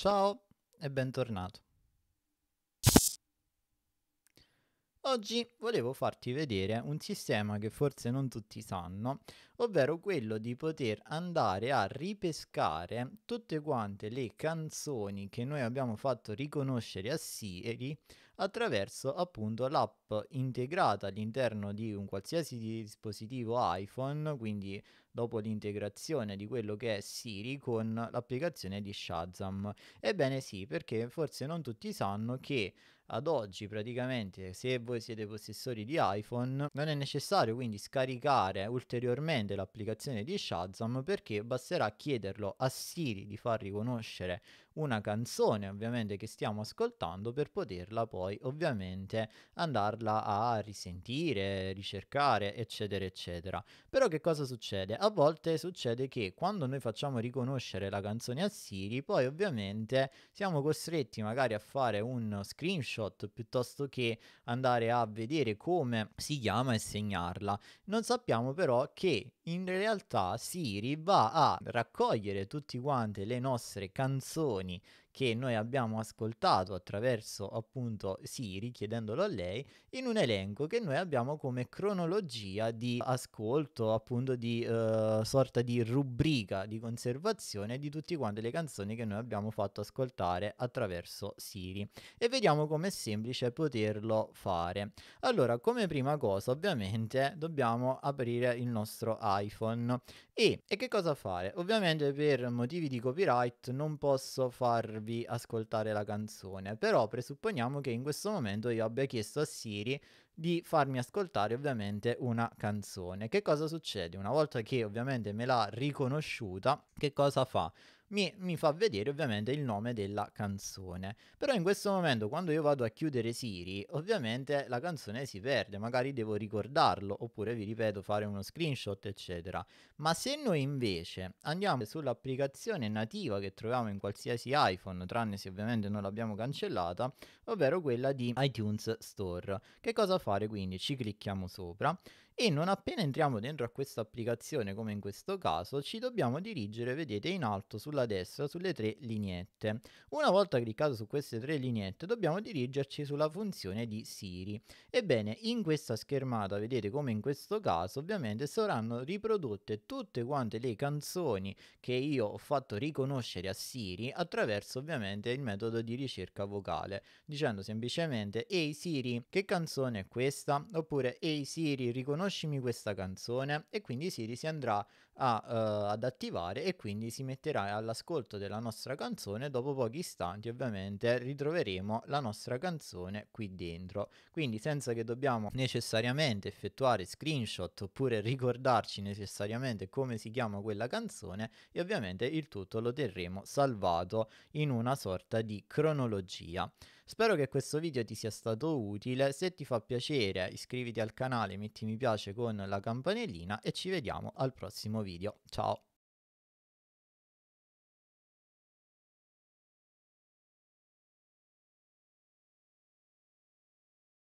Ciao e bentornato. Oggi volevo farti vedere un sistema che forse non tutti sanno, ovvero quello di poter andare a ripescare tutte quante le canzoni che noi abbiamo fatto riconoscere a Siri attraverso appunto l'app integrata all'interno di un qualsiasi dispositivo iPhone, quindi dopo l'integrazione di quello che è Siri con l'applicazione di Shazam. Ebbene sì, perché forse non tutti sanno che ad oggi praticamente se voi siete possessori di iPhone non è necessario quindi scaricare ulteriormente l'applicazione di Shazam perché basterà chiederlo a Siri di far riconoscere una canzone ovviamente che stiamo ascoltando per poterla poi ovviamente andarla a risentire, ricercare eccetera eccetera. Però che cosa succede? a volte succede che quando noi facciamo riconoscere la canzone a Siri, poi ovviamente siamo costretti magari a fare un screenshot piuttosto che andare a vedere come si chiama e segnarla. Non sappiamo però che in realtà Siri va a raccogliere tutte quante le nostre canzoni che noi abbiamo ascoltato attraverso appunto Siri, chiedendolo a lei, in un elenco che noi abbiamo come cronologia di ascolto, appunto di eh, sorta di rubrica di conservazione di tutte quante le canzoni che noi abbiamo fatto ascoltare attraverso Siri. E vediamo come è semplice poterlo fare. Allora, come prima cosa, ovviamente, dobbiamo aprire il nostro iPhone. E, e che cosa fare? Ovviamente per motivi di copyright non posso farvi farvi ascoltare la canzone, però presupponiamo che in questo momento io abbia chiesto a Siri di farmi ascoltare ovviamente una canzone. Che cosa succede? Una volta che ovviamente me l'ha riconosciuta, che cosa fa? Mi, mi, fa vedere ovviamente il nome della canzone. Però in questo momento quando io vado a chiudere Siri, ovviamente la canzone si perde, magari devo ricordarlo oppure vi ripeto fare uno screenshot eccetera. Ma se noi invece andiamo sull'applicazione nativa che troviamo in qualsiasi iPhone, tranne se ovviamente non l'abbiamo cancellata, ovvero quella di iTunes Store, che cosa fa? fare, quindi ci clicchiamo sopra e non appena entriamo dentro a questa applicazione, come in questo caso, ci dobbiamo dirigere, vedete, in alto sulla destra sulle tre lineette. Una volta cliccato su queste tre lineette dobbiamo dirigerci sulla funzione di Siri. Ebbene, in questa schermata, vedete come in questo caso, ovviamente saranno riprodotte tutte quante le canzoni che io ho fatto riconoscere a Siri attraverso ovviamente il metodo di ricerca vocale, dicendo semplicemente Ehi Siri, che canzone è questa? questa, oppure ehi Siri riconoscimi questa canzone e quindi Siri si andrà a, uh, ad attivare e quindi si metterà all'ascolto della nostra canzone, dopo pochi istanti ovviamente ritroveremo la nostra canzone qui dentro, quindi senza che dobbiamo necessariamente effettuare screenshot oppure ricordarci necessariamente come si chiama quella canzone e ovviamente il tutto lo terremo salvato in una sorta di cronologia. Spero che questo video ti sia stato utile, se ti fa piacere iscriviti al canale, metti mi piace con la campanellina e ci vediamo al prossimo video. Ciao!